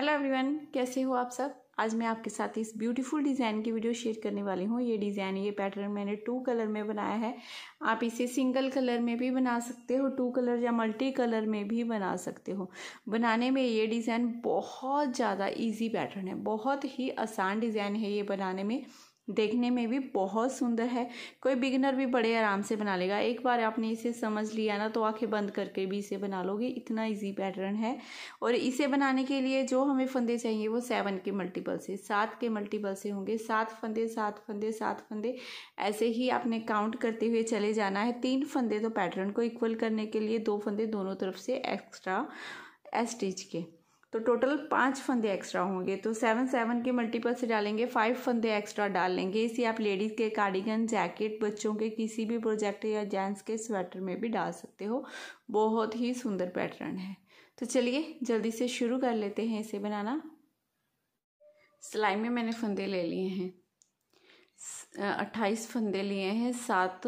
hello everyone कैसे हो आप सब आज मैं आपके साथ इस ब्यूटीफुल डिज़ाइन की वीडियो शेयर करने वाली हूँ ये डिज़ाइन ये पैटर्न मैंने टू कलर में बनाया है आप इसे सिंगल कलर में भी बना सकते हो टू कलर या मल्टी कलर में भी बना सकते हो बनाने में ये डिज़ाइन बहुत ज़्यादा इजी पैटर्न है बहुत ही आसान डिज़ाइन है ये बनाने में देखने में भी बहुत सुंदर है कोई बिगनर भी बड़े आराम से बना लेगा एक बार आपने इसे समझ लिया ना तो आंखें बंद करके भी इसे बना लोगे इतना इजी पैटर्न है और इसे बनाने के लिए जो हमें फंदे चाहिए वो सेवन के मल्टीपल से सात के मल्टीपल से होंगे सात फंदे सात फंदे सात फंदे ऐसे ही आपने काउंट करते हुए चले जाना है तीन फंदे तो पैटर्न को इक्वल करने के लिए दो फंदे दोनों तरफ से एक्स्ट्रा स्टिच के तो टोटल पाँच फंदे एक्स्ट्रा होंगे तो सेवन सेवन के मल्टीपल से डालेंगे फाइव फंदे एक्स्ट्रा डाल लेंगे इसी आप लेडीज़ के कार्डिगन जैकेट बच्चों के किसी भी प्रोजेक्ट या जेंट्स के स्वेटर में भी डाल सकते हो बहुत ही सुंदर पैटर्न है तो चलिए जल्दी से शुरू कर लेते हैं इसे बनाना सिलाई में मैंने फंदे ले लिए हैं अट्ठाईस फंदे लिए हैं सात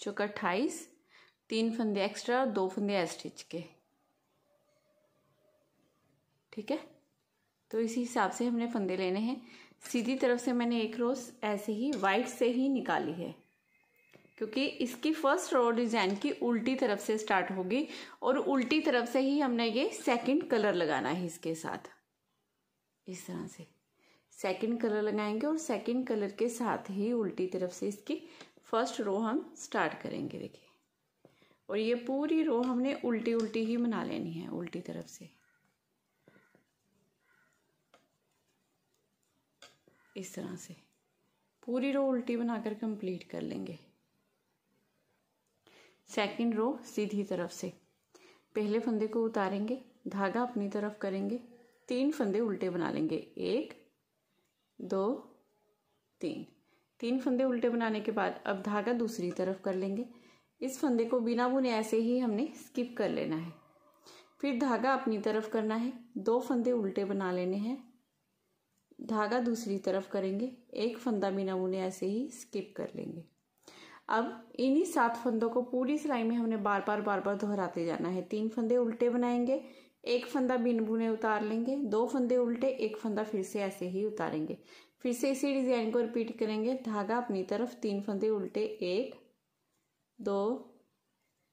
चौक अट्ठाईस तीन फंदे एक्स्ट्रा और दो फंदे एस्टिच के ठीक है तो इसी हिसाब से हमने फंदे लेने हैं सीधी तरफ से मैंने एक रोज ऐसे ही वाइट से ही निकाली है क्योंकि इसकी फर्स्ट रो डिजाइन की उल्टी तरफ से स्टार्ट होगी और उल्टी तरफ से ही हमने ये सेकंड कलर लगाना है इसके साथ इस तरह से सेकंड कलर लगाएंगे और सेकंड कलर के साथ ही उल्टी तरफ से इसकी फर्स्ट रो हम स्टार्ट करेंगे देखिए और ये पूरी रो हमने उल्टी उल्टी ही बना लेनी है उल्टी तरफ से इस तरह से पूरी रो उल्टी बनाकर कंप्लीट कर लेंगे सेकंड रो सीधी तरफ से पहले फंदे को उतारेंगे धागा अपनी तरफ करेंगे तीन फंदे उल्टे बना लेंगे एक दो तीन तीन फंदे उल्टे बनाने के बाद अब धागा दूसरी तरफ कर लेंगे इस फंदे को बिना बुने ऐसे ही हमने स्किप कर लेना है फिर धागा अपनी तरफ करना है दो फंदे उल्टे बना लेने हैं धागा दूसरी तरफ करेंगे एक फंदा बिना बुने ऐसे ही स्किप कर लेंगे अब इन्हीं सात फंदों को पूरी सिलाई में हमने बार बार बार बार दोहराते जाना है तीन फंदे उल्टे बनाएंगे एक फंदा बिन बुने उतार लेंगे दो फंदे उल्टे एक फंदा फिर से ऐसे ही उतारेंगे फिर से इसी डिज़ाइन को रिपीट करेंगे धागा अपनी तरफ तीन फंदे उल्टे एक दो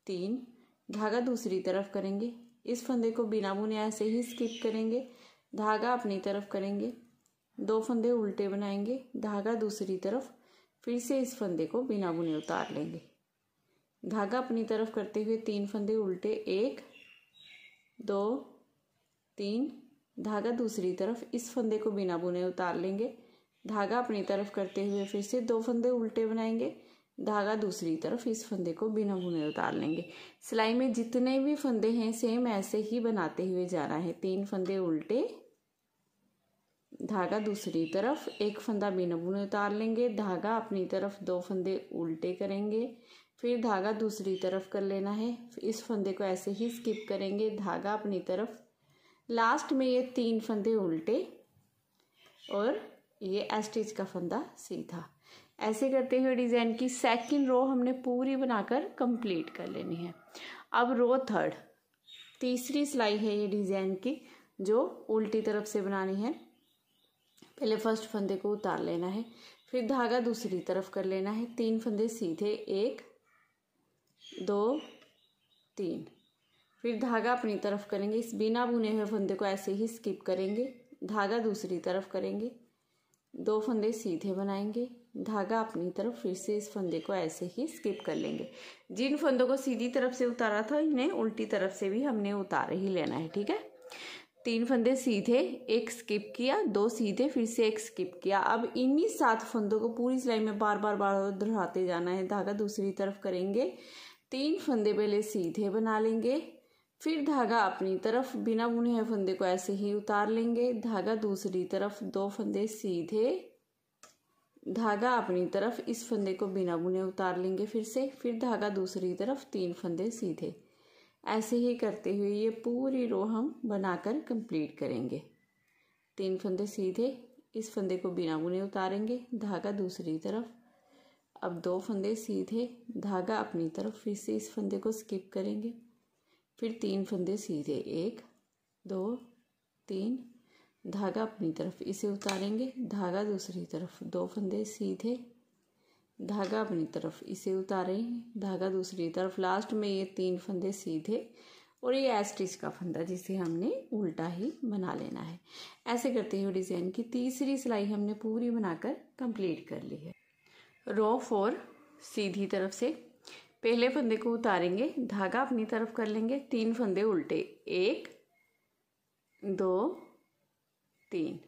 तीन धागा दूसरी तरफ करेंगे इस फंदे को बिना बुने ऐसे ही स्किप करेंगे धागा अपनी तरफ करेंगे दो फंदे उल्टे बनाएंगे धागा दूसरी तरफ फिर से इस फंदे को बिना बुने उतार लेंगे धागा अपनी तरफ करते हुए तीन फंदे उल्टे एक दो तीन धागा दूसरी तरफ इस फंदे को बिना बुने उतार लेंगे धागा अपनी तरफ करते हुए फिर से दो फंदे उल्टे बनाएंगे धागा दूसरी तरफ इस फंदे को बिना बुने उतार लेंगे सिलाई में जितने भी फंदे हैं सेम ऐसे ही बनाते हुए जाना है तीन फंदे उल्टे धागा दूसरी तरफ एक फंदा बिना बुने उतार लेंगे धागा अपनी तरफ दो फंदे उल्टे करेंगे फिर धागा दूसरी तरफ कर लेना है इस फंदे को ऐसे ही स्किप करेंगे धागा अपनी तरफ लास्ट में ये तीन फंदे उल्टे और ये एस्टिच का फंदा सीधा ऐसे करते हुए डिज़ाइन की सेकंड रो हमने पूरी बनाकर कंप्लीट कर लेनी है अब रो थर्ड तीसरी सिलाई है ये डिज़ाइन की जो उल्टी तरफ से बनानी है पहले फर्स्ट फंदे को उतार लेना है फिर धागा दूसरी तरफ कर लेना है तीन फंदे सीधे एक दो तीन फिर धागा अपनी तरफ करेंगे इस बिना बुने हुए फंदे को ऐसे ही स्किप करेंगे धागा दूसरी तरफ करेंगे दो फंदे सीधे बनाएंगे धागा अपनी तरफ फिर से इस फंदे को ऐसे ही स्किप कर लेंगे जिन फंदों को सीधी तरफ से उतारा था इन्हें उल्टी तरफ से भी हमने उतार ही लेना है ठीक है तीन फंदे सीधे एक स्किप किया दो सीधे फिर से एक स्किप किया अब इन्हीं सात फंदों को पूरी सिलाई में बार बार बार बार दोहराते जाना है धागा दूसरी तरफ करेंगे तीन फंदे पहले सीधे बना लेंगे फिर धागा अपनी तरफ बिना बुने हुए फंदे को ऐसे ही उतार लेंगे धागा दूसरी तरफ दो फंदे सीधे धागा अपनी तरफ इस फंदे को बिना बुने उतार लेंगे फिर से फिर धागा दूसरी तरफ तीन फंदे सीधे ऐसे ही करते हुए ये पूरी रो हम बनाकर कंप्लीट करेंगे तीन फंदे सीधे इस फंदे को बिना बुने उतारेंगे धागा दूसरी तरफ अब दो फंदे सीधे धागा अपनी तरफ फिर से इस फंदे को स्किप करेंगे फिर तीन फंदे सीधे एक दो तीन धागा अपनी तरफ इसे उतारेंगे धागा दूसरी तरफ दो फंदे सीधे धागा अपनी तरफ इसे उतारें धागा दूसरी तरफ लास्ट में ये तीन फंदे सीधे और ये एस स्टिच का फंदा जिसे हमने उल्टा ही बना लेना है ऐसे करते हुए डिज़ाइन की तीसरी सिलाई हमने पूरी बनाकर कंप्लीट कर ली है रो फोर सीधी तरफ से पहले फंदे को उतारेंगे धागा अपनी तरफ कर लेंगे तीन फंदे उल्टे एक दो तीन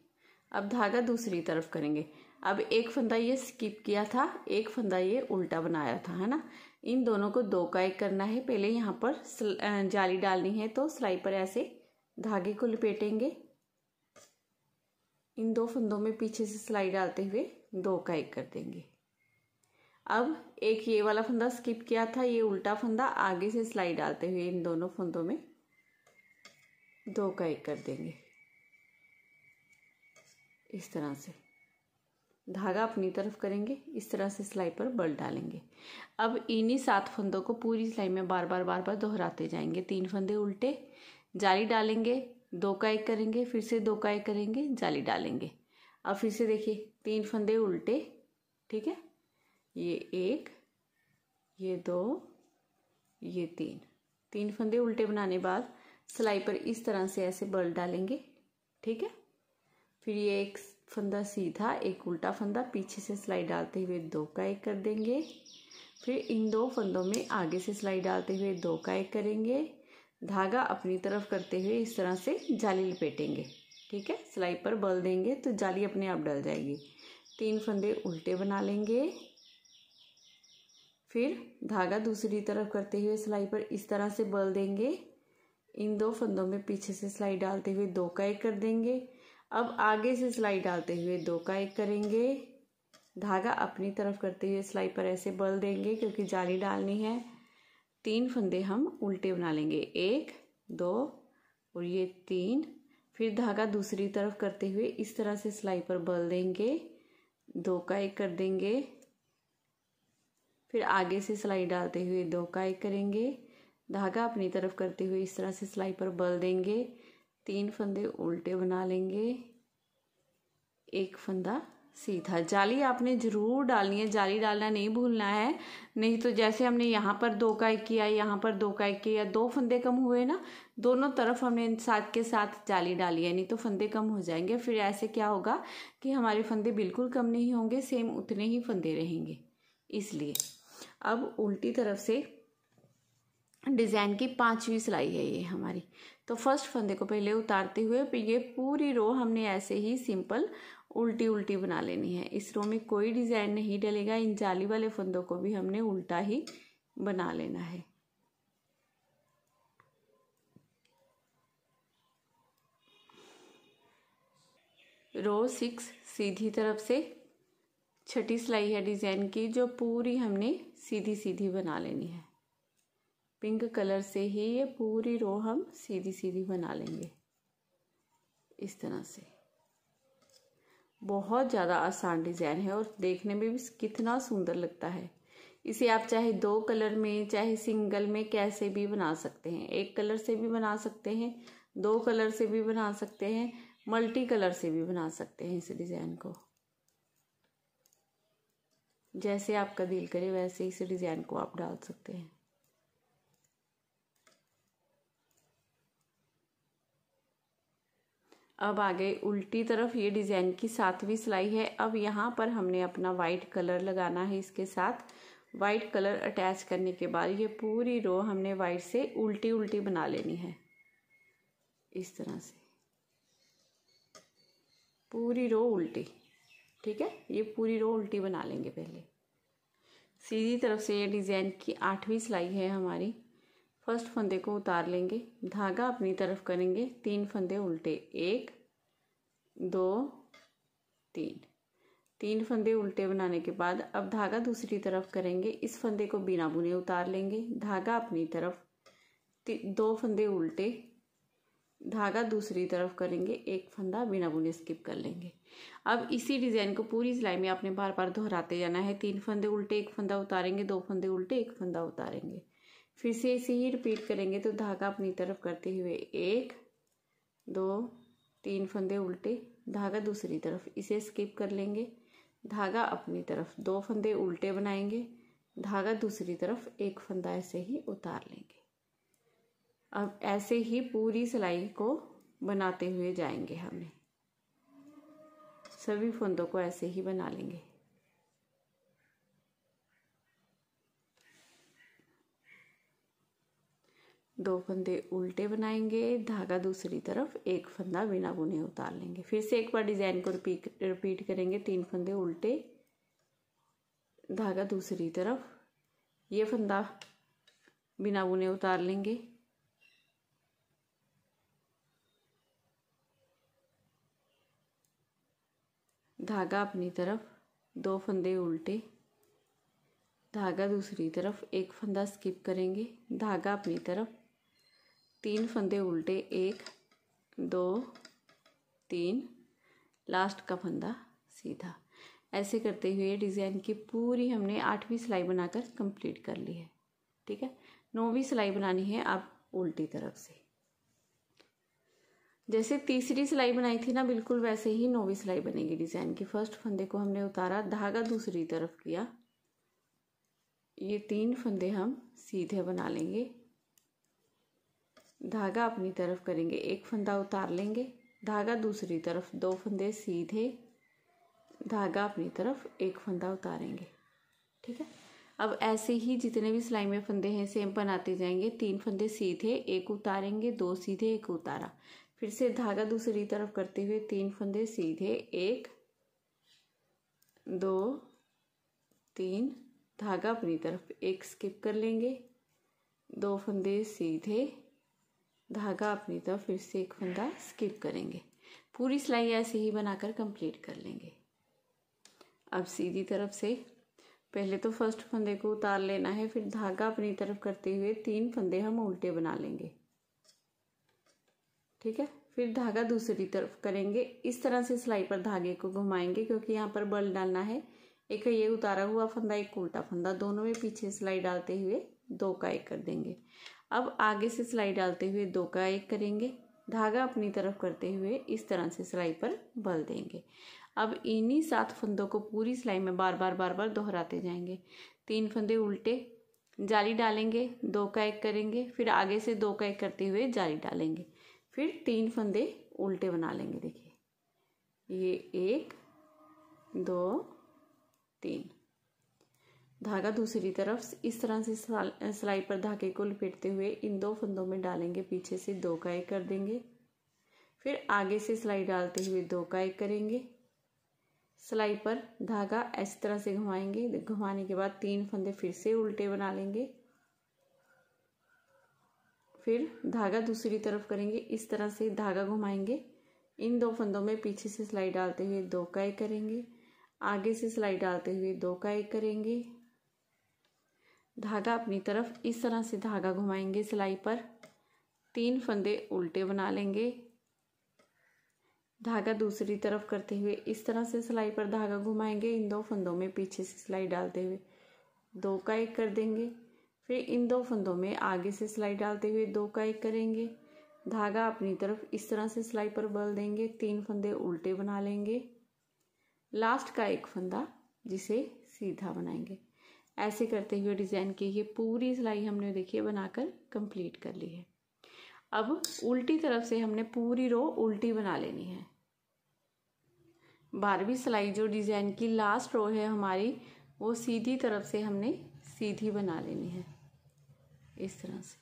अब धागा दूसरी तरफ करेंगे अब एक फंदा ये स्किप किया था एक फंदा ये उल्टा बनाया था है ना इन दोनों को दो का एक करना है पहले यहाँ पर जाली डालनी है तो सिलाई पर ऐसे धागे को लपेटेंगे इन दो फंदों में पीछे से सिलाई डालते हुए दो का एक कर देंगे अब एक ये वाला फंदा स्किप किया था ये उल्टा फंदा आगे से सिलाई डालते हुए इन दोनों फंदों में दो का एक कर देंगे इस तरह से धागा अपनी तरफ करेंगे इस तरह से सिलाई पर बल डालेंगे अब इन्हीं सात फंदों को पूरी सिलाई में बार बार बार बार दोहराते जाएंगे तीन फंदे उल्टे जाली डालेंगे दो का एक करेंगे फिर से दो का एक करेंगे जाली डालेंगे अब फिर से देखिए तीन फंदे उल्टे ठीक है ये एक ये दो ये तीन तीन फंदे उल्टे बनाने बाद सिलाई पर इस तरह से ऐसे बल डालेंगे ठीक है फिर ये एक फंदा सीधा एक उल्टा फंदा पीछे से सिलाई डालते हुए दो का एक कर देंगे फिर इन दो फंदों में आगे से सिलाई डालते हुए दो का एक करेंगे धागा अपनी तरफ करते हुए इस तरह से जाली लपेटेंगे ठीक है सिलाई पर बल देंगे तो जाली अपने आप डल जाएगी तीन फंदे उल्टे बना लेंगे फिर धागा दूसरी तरफ करते हुए सिलाई पर इस तरह से बल देंगे इन दो फंदों में पीछे से सिलाई डालते हुए दो का एक कर देंगे अब आगे से सिलाई डालते हुए दो का एक करेंगे धागा अपनी तरफ करते हुए सिलाई पर ऐसे बल देंगे क्योंकि जाली डालनी है तीन फंदे हम उल्टे बना लेंगे एक दो और ये तीन फिर धागा दूसरी तरफ करते हुए इस तरह से सिलाई पर बल देंगे दो का एक कर देंगे फिर आगे से सिलाई डालते हुए दो का एक करेंगे धागा अपनी तरफ करते हुए इस तरह से सिलाई पर बल देंगे तीन फंदे उल्टे बना लेंगे एक फंदा सीधा जाली आपने ज़रूर डालनी है जाली डालना नहीं भूलना है नहीं तो जैसे हमने यहाँ पर दो का एक किया यहाँ पर दो का एक किया दो फंदे कम हुए ना दोनों तरफ हमने साथ के साथ जाली डाली है नहीं तो फंदे कम हो जाएंगे फिर ऐसे क्या होगा कि हमारे फंदे बिल्कुल कम नहीं होंगे सेम उतने ही फंदे रहेंगे इसलिए अब उल्टी तरफ से डिज़ाइन की पांचवी सिलाई है ये हमारी तो फर्स्ट फंदे को पहले उतारते हुए ये पूरी रो हमने ऐसे ही सिंपल उल्टी उल्टी बना लेनी है इस रो में कोई डिज़ाइन नहीं डलेगा इन जाली वाले फंदों को भी हमने उल्टा ही बना लेना है रो सिक्स सीधी तरफ से छठी सिलाई है डिज़ाइन की जो पूरी हमने सीधी सीधी बना लेनी है पिंक कलर से ही ये पूरी रो हम सीधी सीधी बना लेंगे इस तरह से बहुत ज़्यादा आसान डिज़ाइन है और देखने में भी कितना सुंदर लगता है इसे आप चाहे दो कलर में चाहे सिंगल में कैसे भी बना सकते हैं एक कलर से भी बना सकते हैं दो कलर से भी बना सकते हैं मल्टी कलर से भी बना सकते हैं इस डिज़ाइन को जैसे आपका दिल करे वैसे इस डिज़ाइन को आप डाल सकते हैं अब आ गए उल्टी तरफ ये डिज़ाइन की सातवीं सिलाई है अब यहाँ पर हमने अपना वाइट कलर लगाना है इसके साथ वाइट कलर अटैच करने के बाद ये पूरी रो हमने वाइट से उल्टी उल्टी बना लेनी है इस तरह से पूरी रो उल्टी ठीक है ये पूरी रो उल्टी बना लेंगे पहले सीधी तरफ से ये डिज़ाइन की आठवीं सिलाई है हमारी फर्स्ट फंदे को उतार लेंगे धागा अपनी तरफ करेंगे तीन फंदे उल्टे एक दो तीन तीन फंदे उल्टे बनाने के बाद अब धागा दूसरी तरफ करेंगे इस फंदे को बिना बुने उतार लेंगे धागा अपनी तरफ दो फंदे उल्टे धागा दूसरी तरफ करेंगे एक फंदा बिना बुने स्किप कर लेंगे अब इसी डिज़ाइन को पूरी सिलाई में आपने बार बार दोहराते जाना है तीन फंदे उल्टे एक फंदा उतारेंगे दो फंदे उल्टे एक फंदा उतारेंगे फिर से ऐसे ही रिपीट करेंगे तो धागा अपनी तरफ करते हुए एक दो तीन फंदे उल्टे धागा दूसरी तरफ इसे स्किप कर लेंगे धागा अपनी तरफ दो फंदे उल्टे बनाएंगे धागा दूसरी तरफ एक फंदा ऐसे ही उतार लेंगे अब ऐसे ही पूरी सिलाई को बनाते हुए जाएंगे हमें सभी फंदों को ऐसे ही बना लेंगे दो फंदे उल्टे बनाएंगे धागा दूसरी तरफ एक फंदा बिना बुने उतार लेंगे फिर से एक बार डिज़ाइन को रिपीट रिपीट करेंगे तीन फंदे उल्टे धागा दूसरी तरफ ये फंदा बिना बुने उतार लेंगे धागा अपनी तरफ दो फंदे उल्टे धागा दूसरी तरफ एक फंदा स्किप करेंगे धागा अपनी तरफ तीन फंदे उल्टे एक दो तीन लास्ट का फंदा सीधा ऐसे करते हुए डिज़ाइन की पूरी हमने आठवीं सिलाई बनाकर कंप्लीट कर ली है ठीक है नौवीं सिलाई बनानी है आप उल्टी तरफ से जैसे तीसरी सिलाई बनाई थी ना बिल्कुल वैसे ही नौवीं सिलाई बनेगी डिज़ाइन की फर्स्ट फंदे को हमने उतारा धागा दूसरी तरफ किया ये तीन फंदे हम सीधे बना लेंगे धागा अपनी तरफ करेंगे एक फंदा उतार लेंगे धागा दूसरी तरफ दो फंदे सीधे धागा अपनी तरफ एक फंदा उतारेंगे ठीक है अब ऐसे ही जितने भी सिलाई में फंदे हैं सेम बनाते जाएंगे तीन फंदे सीधे एक उतारेंगे दो सीधे एक उतारा फिर से धागा दूसरी तरफ करते हुए तीन फंदे सीधे एक दो तीन धागा अपनी तरफ एक स्किप कर लेंगे दो फंदे सीधे धागा अपनी तरफ फिर से एक फंदा स्किप करेंगे पूरी सिलाई ऐसे ही बनाकर कंप्लीट कर लेंगे अब सीधी तरफ से पहले तो फर्स्ट फंदे को उतार लेना है फिर धागा अपनी तरफ करते हुए तीन फंदे हम उल्टे बना लेंगे ठीक है फिर धागा दूसरी तरफ करेंगे इस तरह से सिलाई पर धागे को घुमाएंगे क्योंकि यहाँ पर बल डालना है एक ये उतारा हुआ फंदा एक उल्टा फंदा दोनों में पीछे सिलाई डालते हुए दो का एक कर देंगे अब आगे से सिलाई डालते हुए दो का एक करेंगे धागा अपनी तरफ करते हुए इस तरह से सिलाई पर बल देंगे अब इन्हीं सात फंदों को पूरी सिलाई में बार बार बार बार दोहराते जाएंगे तीन फंदे उल्टे जाली डालेंगे दो का एक करेंगे फिर आगे से दो का एक करते हुए जाली डालेंगे फिर तीन फंदे उल्टे बना लेंगे देखिए ये एक दो तीन धागा दूसरी तरफ इस तरह से सिलाई पर धागे को लपेटते हुए इन दो फंदों में डालेंगे पीछे से दो का एक कर देंगे फिर आगे से सिलाई डालते हुए दो का एक करेंगे सिलाई पर धागा ऐसी तरह से घुमाएंगे घुमाने के बाद तीन फंदे फिर से उल्टे बना लेंगे फिर धागा दूसरी तरफ करेंगे इस तरह से धागा घुमाएंगे इन दो फंदों में पीछे से सिलाई डालते हुए दो का एक करेंगे आगे से सिलाई डालते हुए दो का एक करेंगे धागा अपनी तरफ इस तरह से धागा घुमाएंगे सिलाई पर तीन फंदे उल्टे बना लेंगे धागा दूसरी तरफ करते हुए इस तरह से सिलाई पर धागा घुमाएंगे इन दो फंदों में पीछे से सिलाई डालते हुए दो का एक कर देंगे फिर इन दो फंदों में आगे से सिलाई डालते हुए दो का एक करेंगे धागा अपनी तरफ इस तरह से सिलाई पर बल देंगे तीन फंदे उल्टे बना लेंगे लास्ट का एक फंदा जिसे सीधा बनाएंगे ऐसे करते हुए डिज़ाइन की ये पूरी सिलाई हमने देखिए बनाकर कंप्लीट कर ली है अब उल्टी तरफ से हमने पूरी रो उल्टी बना लेनी है बारहवीं सिलाई जो डिज़ाइन की लास्ट रो है हमारी वो सीधी तरफ से हमने सीधी बना लेनी है इस तरह से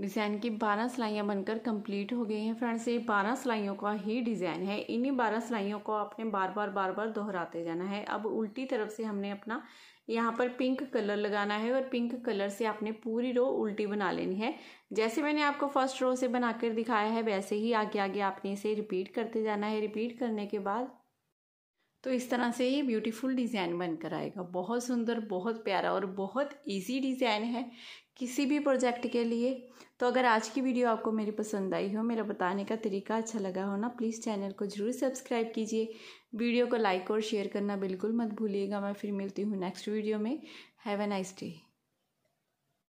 डिज़ाइन की 12 सिलाइयाँ बनकर कंप्लीट हो गई हैं फ्रेंड्स ये 12 सिलाइयों का ही डिज़ाइन है इन्हीं 12 सिलाइयों को आपने बार बार बार बार दोहराते जाना है अब उल्टी तरफ से हमने अपना यहाँ पर पिंक कलर लगाना है और पिंक कलर से आपने पूरी रो उल्टी बना लेनी है जैसे मैंने आपको फर्स्ट रो से बनाकर दिखाया है वैसे ही आगे आगे आपने इसे रिपीट करते जाना है रिपीट करने के बाद तो इस तरह से ये ब्यूटीफुल डिज़ाइन बनकर आएगा बहुत सुंदर बहुत प्यारा और बहुत इजी डिज़ाइन है किसी भी प्रोजेक्ट के लिए तो अगर आज की वीडियो आपको मेरी पसंद आई हो मेरा बताने का तरीका अच्छा लगा हो ना प्लीज़ चैनल को ज़रूर सब्सक्राइब कीजिए वीडियो को लाइक और शेयर करना बिल्कुल मत भूलिएगा मैं फिर मिलती हूँ नेक्स्ट वीडियो में हैव ए नाइस डे